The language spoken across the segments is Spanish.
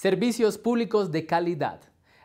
Servicios públicos de calidad.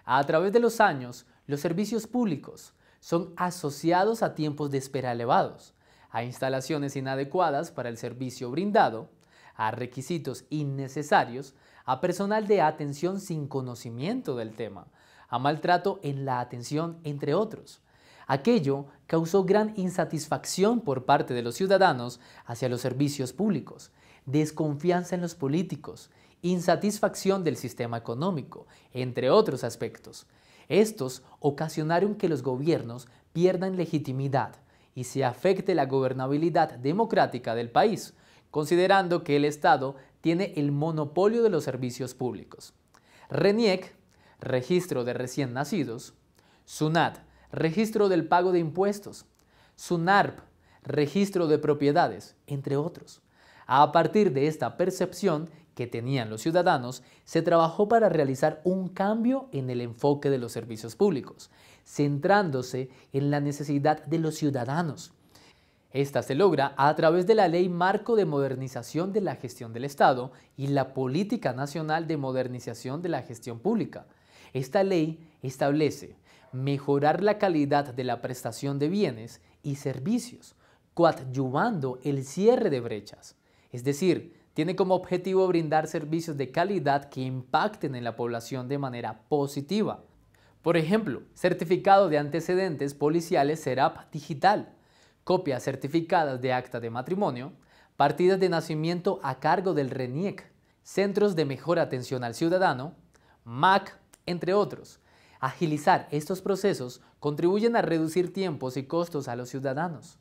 A través de los años, los servicios públicos son asociados a tiempos de espera elevados, a instalaciones inadecuadas para el servicio brindado, a requisitos innecesarios, a personal de atención sin conocimiento del tema, a maltrato en la atención, entre otros. Aquello causó gran insatisfacción por parte de los ciudadanos hacia los servicios públicos, desconfianza en los políticos, insatisfacción del sistema económico, entre otros aspectos. Estos ocasionaron que los gobiernos pierdan legitimidad y se afecte la gobernabilidad democrática del país, considerando que el Estado tiene el monopolio de los servicios públicos. RENIEC, Registro de Recién Nacidos, SUNAT, Registro del Pago de Impuestos, SUNARP, Registro de Propiedades, entre otros. A partir de esta percepción que tenían los ciudadanos, se trabajó para realizar un cambio en el enfoque de los servicios públicos, centrándose en la necesidad de los ciudadanos. Esta se logra a través de la Ley Marco de Modernización de la Gestión del Estado y la Política Nacional de Modernización de la Gestión Pública. Esta ley establece mejorar la calidad de la prestación de bienes y servicios, coadyuvando el cierre de brechas, es decir, tiene como objetivo brindar servicios de calidad que impacten en la población de manera positiva. Por ejemplo, certificado de antecedentes policiales SERAP digital, copias certificadas de acta de matrimonio, partidas de nacimiento a cargo del RENIEC, centros de mejor atención al ciudadano, MAC, entre otros. Agilizar estos procesos contribuyen a reducir tiempos y costos a los ciudadanos.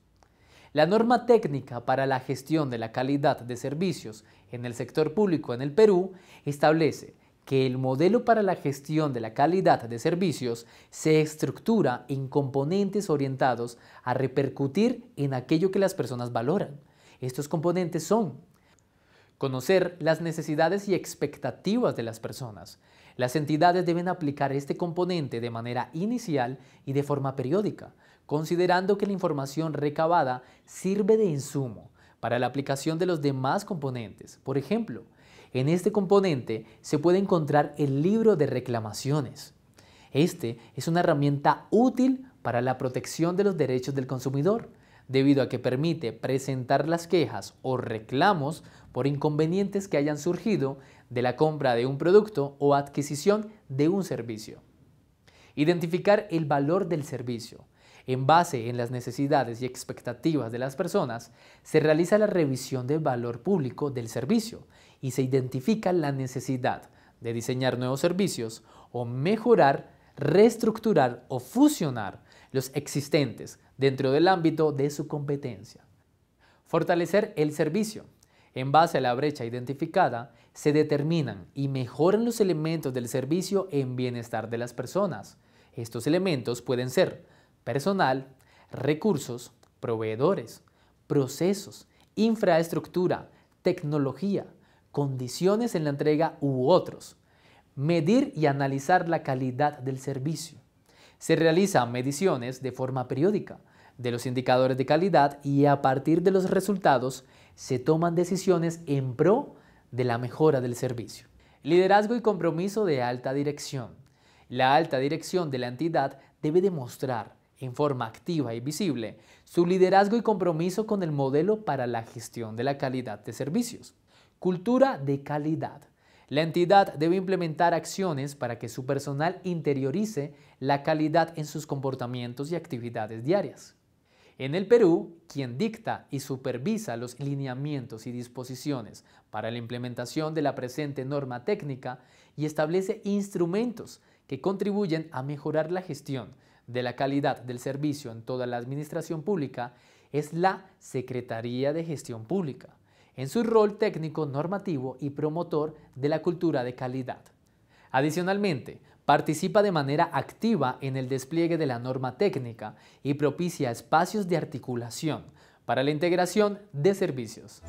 La norma técnica para la gestión de la calidad de servicios en el sector público en el Perú establece que el modelo para la gestión de la calidad de servicios se estructura en componentes orientados a repercutir en aquello que las personas valoran. Estos componentes son conocer las necesidades y expectativas de las personas. Las entidades deben aplicar este componente de manera inicial y de forma periódica, considerando que la información recabada sirve de insumo para la aplicación de los demás componentes. Por ejemplo, en este componente se puede encontrar el libro de reclamaciones. Este es una herramienta útil para la protección de los derechos del consumidor, debido a que permite presentar las quejas o reclamos por inconvenientes que hayan surgido de la compra de un producto o adquisición de un servicio. Identificar el valor del servicio en base en las necesidades y expectativas de las personas, se realiza la revisión del valor público del servicio y se identifica la necesidad de diseñar nuevos servicios o mejorar, reestructurar o fusionar los existentes dentro del ámbito de su competencia. Fortalecer el servicio. En base a la brecha identificada, se determinan y mejoran los elementos del servicio en bienestar de las personas. Estos elementos pueden ser personal, recursos, proveedores, procesos, infraestructura, tecnología, condiciones en la entrega u otros. Medir y analizar la calidad del servicio. Se realizan mediciones de forma periódica de los indicadores de calidad y a partir de los resultados se toman decisiones en pro de la mejora del servicio. Liderazgo y compromiso de alta dirección. La alta dirección de la entidad debe demostrar en forma activa y visible su liderazgo y compromiso con el modelo para la gestión de la calidad de servicios. Cultura de calidad. La entidad debe implementar acciones para que su personal interiorice la calidad en sus comportamientos y actividades diarias. En el Perú, quien dicta y supervisa los lineamientos y disposiciones para la implementación de la presente norma técnica y establece instrumentos que contribuyen a mejorar la gestión de la calidad del servicio en toda la administración pública es la Secretaría de Gestión Pública, en su rol técnico normativo y promotor de la cultura de calidad. Adicionalmente, participa de manera activa en el despliegue de la norma técnica y propicia espacios de articulación para la integración de servicios.